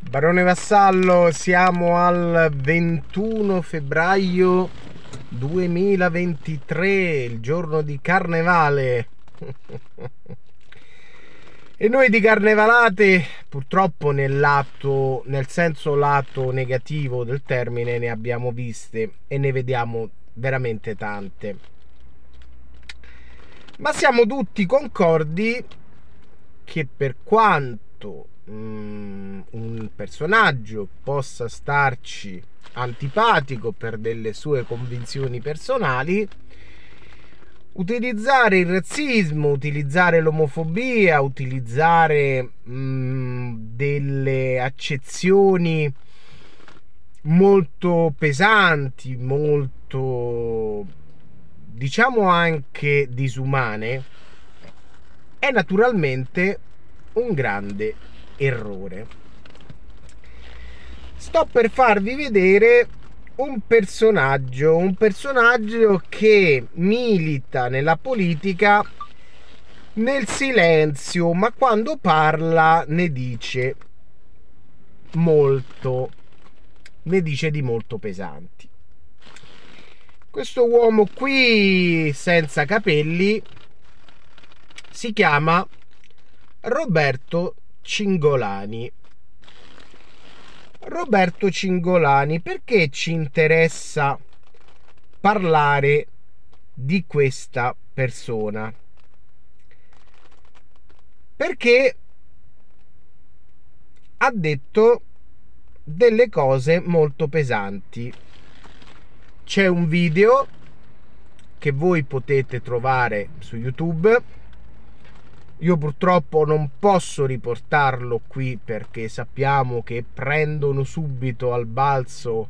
Barone Vassallo, siamo al 21 febbraio 2023, il giorno di carnevale. e noi di carnevalate, purtroppo nel, lato, nel senso lato negativo del termine, ne abbiamo viste e ne vediamo veramente tante. Ma siamo tutti concordi che per quanto fatto um, un personaggio possa starci antipatico per delle sue convinzioni personali, utilizzare il razzismo, utilizzare l'omofobia, utilizzare um, delle accezioni molto pesanti, molto diciamo anche disumane, è naturalmente un grande errore. Sto per farvi vedere un personaggio, un personaggio che milita nella politica nel silenzio, ma quando parla ne dice molto, ne dice di molto pesanti. Questo uomo qui senza capelli si chiama Roberto Cingolani. Roberto Cingolani, perché ci interessa parlare di questa persona? Perché ha detto delle cose molto pesanti. C'è un video che voi potete trovare su YouTube io purtroppo non posso riportarlo qui perché sappiamo che prendono subito al balzo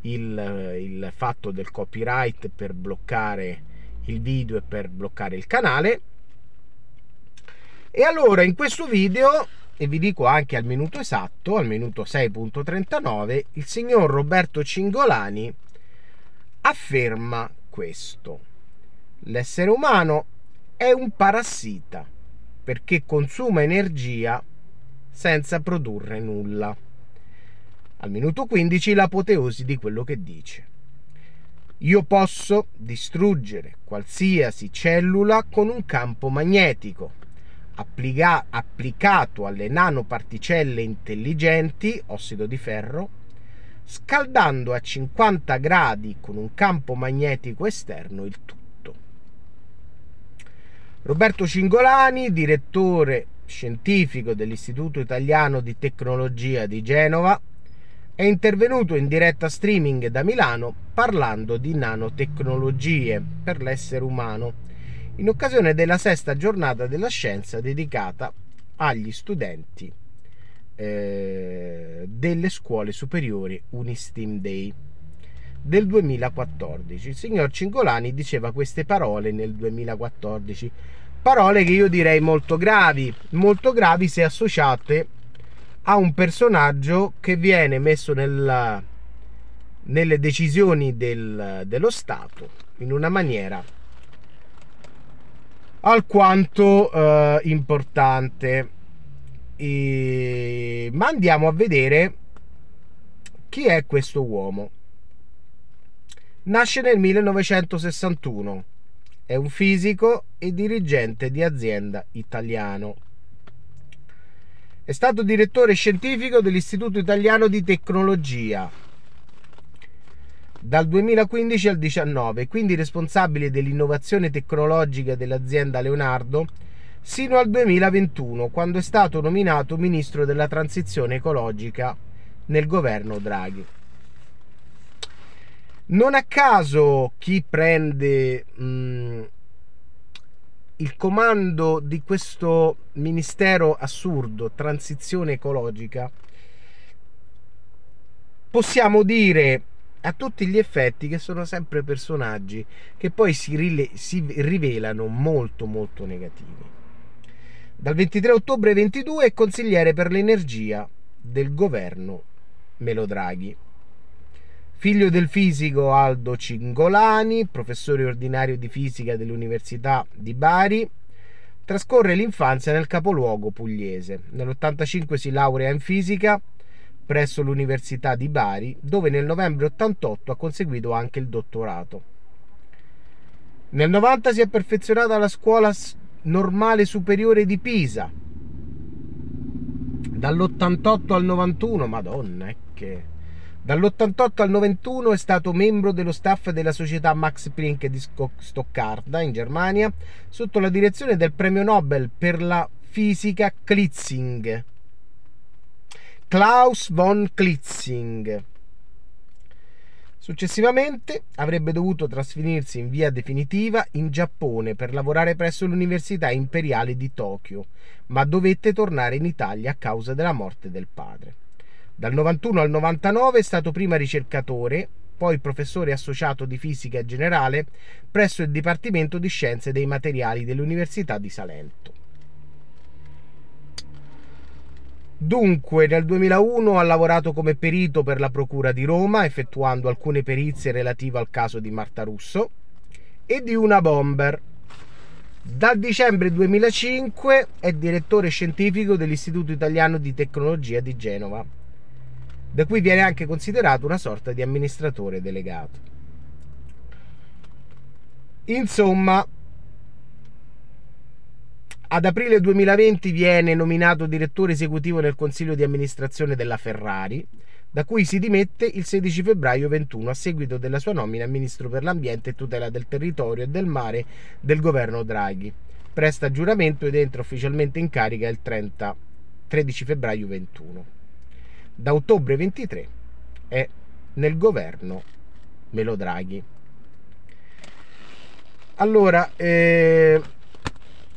il, il fatto del copyright per bloccare il video e per bloccare il canale. E allora in questo video e vi dico anche al minuto esatto, al minuto 6.39, il signor Roberto Cingolani afferma questo. L'essere umano è un parassita perché consuma energia senza produrre nulla. Al minuto 15 l'apoteosi di quello che dice. Io posso distruggere qualsiasi cellula con un campo magnetico. Applica- applicato alle nanoparticelle intelligenti, ossido di ferro, scaldando a 50 gradi con un campo magnetico esterno il tutto. Roberto Cingolani, direttore scientifico dell'Istituto Italiano di Tecnologia di Genova, è intervenuto in diretta streaming da Milano parlando di nanotecnologie per l'essere umano, in occasione della sesta giornata della scienza dedicata agli studenti eh, delle scuole superiori Unistim Day del 2014. Il signor Cingolani diceva queste parole nel 2014, parole che io direi molto gravi, molto gravi se associate a un personaggio che viene messo nel, nelle decisioni del, dello Stato in una maniera alquanto eh, importante. E... Ma andiamo a vedere chi è questo uomo nasce nel 1961. È un fisico e dirigente di azienda italiano. È stato direttore scientifico dell'Istituto Italiano di Tecnologia dal 2015 al 2019, quindi responsabile dell'innovazione tecnologica dell'azienda Leonardo sino al 2021, quando è stato nominato ministro della transizione ecologica nel governo Draghi. Non a caso chi prende mh, mm, il comando di questo ministero assurdo, transizione ecologica, possiamo dire a tutti gli effetti che sono sempre personaggi che poi si, si rivelano molto molto negativi. Dal 23 ottobre 22 è consigliere per l'energia del governo Melodraghi. Draghi. Figlio del fisico Aldo Cingolani, professore ordinario di fisica dell'Università di Bari, trascorre l'infanzia nel capoluogo pugliese. Nell'85 si laurea in fisica presso l'Università di Bari, dove nel novembre 88 ha conseguito anche il dottorato. Nel 90 si è perfezionata alla scuola normale superiore di Pisa. Dall'88 al 91, madonna, eh, che Dall'88 al 91 è stato membro dello staff della società Max Planck di Stoccarda in Germania sotto la direzione del premio Nobel per la fisica Klitzing. Klaus von Klitzing. Successivamente avrebbe dovuto trasferirsi in via definitiva in Giappone per lavorare presso l'Università Imperiale di Tokyo, ma dovette tornare in Italia a causa della morte del padre. Dal 91 al 99 è stato prima ricercatore, poi professore associato di fisica generale presso il Dipartimento di Scienze dei Materiali dell'Università di Salento. Dunque, nel 2001 ha lavorato come perito per la Procura di Roma, effettuando alcune perizie relative al caso di Marta Russo e di una bomber. Dal dicembre 2005 è direttore scientifico dell'Istituto Italiano di Tecnologia di Genova da cui viene anche considerato una sorta di amministratore delegato. Insomma, ad aprile 2020 viene nominato direttore esecutivo nel consiglio di amministrazione della Ferrari, da cui si dimette il 16 febbraio 21 a seguito della sua nomina a ministro per l'ambiente e tutela del territorio e del mare del governo Draghi. Presta giuramento ed entra ufficialmente in carica il 30, 13 febbraio 21 da ottobre 23 è nel governo Melodraghi. Allora, eh,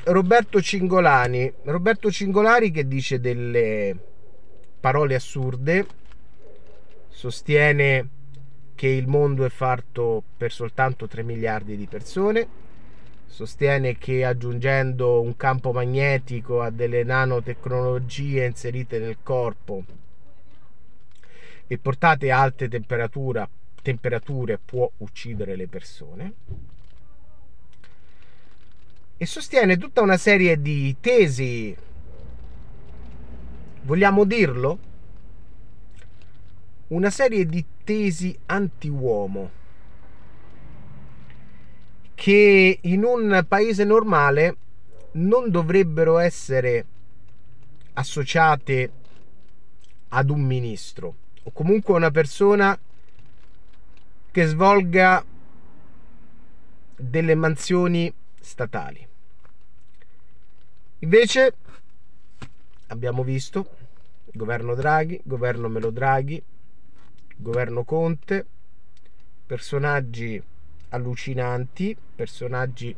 Roberto Cingolani, Roberto Cingolani che dice delle parole assurde, sostiene che il mondo è fatto per soltanto 3 miliardi di persone, sostiene che aggiungendo un campo magnetico a delle nanotecnologie inserite nel corpo e portate a alte temperature può uccidere le persone e sostiene tutta una serie di tesi, vogliamo dirlo? Una serie di tesi anti-uomo che in un paese normale non dovrebbero essere associate ad un ministro o comunque una persona che svolga delle mansioni statali. Invece abbiamo visto governo Draghi, governo Melodraghi, Draghi, governo Conte, personaggi allucinanti, personaggi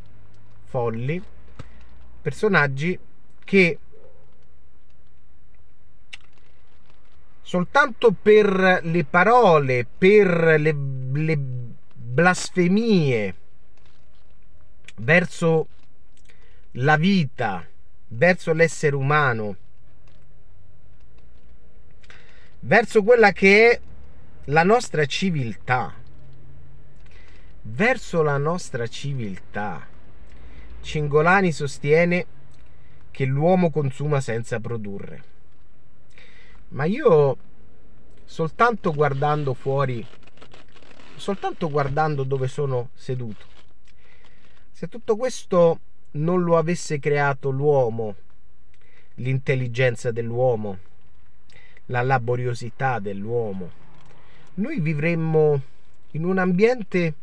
folli, personaggi che soltanto per le parole, per le, le blasfemie verso la vita, verso l'essere umano, verso quella che è la nostra civiltà, verso la nostra civiltà. Cingolani sostiene che l'uomo consuma senza produrre ma io soltanto guardando fuori, soltanto guardando dove sono seduto, se tutto questo non lo avesse creato l'uomo, l'intelligenza dell'uomo, la laboriosità dell'uomo, noi vivremmo in un ambiente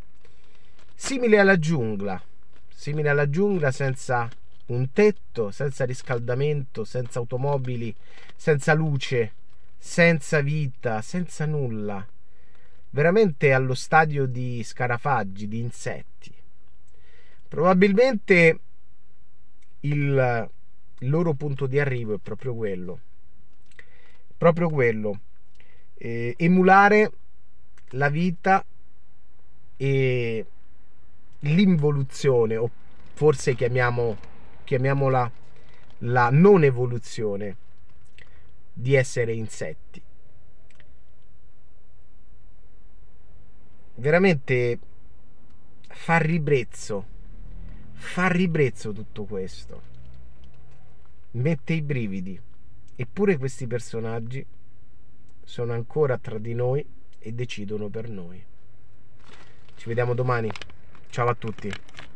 simile alla giungla, simile alla giungla senza un tetto, senza riscaldamento, senza automobili, senza luce, senza vita, senza nulla, veramente allo stadio di scarafaggi, di insetti. Probabilmente il loro punto di arrivo è proprio quello, proprio quello, eh, emulare la vita e l'involuzione, o forse chiamiamo, chiamiamola la non evoluzione di essere insetti. Veramente fa ribrezzo, fa ribrezzo tutto questo. Mette i brividi. Eppure questi personaggi sono ancora tra di noi e decidono per noi. Ci vediamo domani. Ciao a tutti.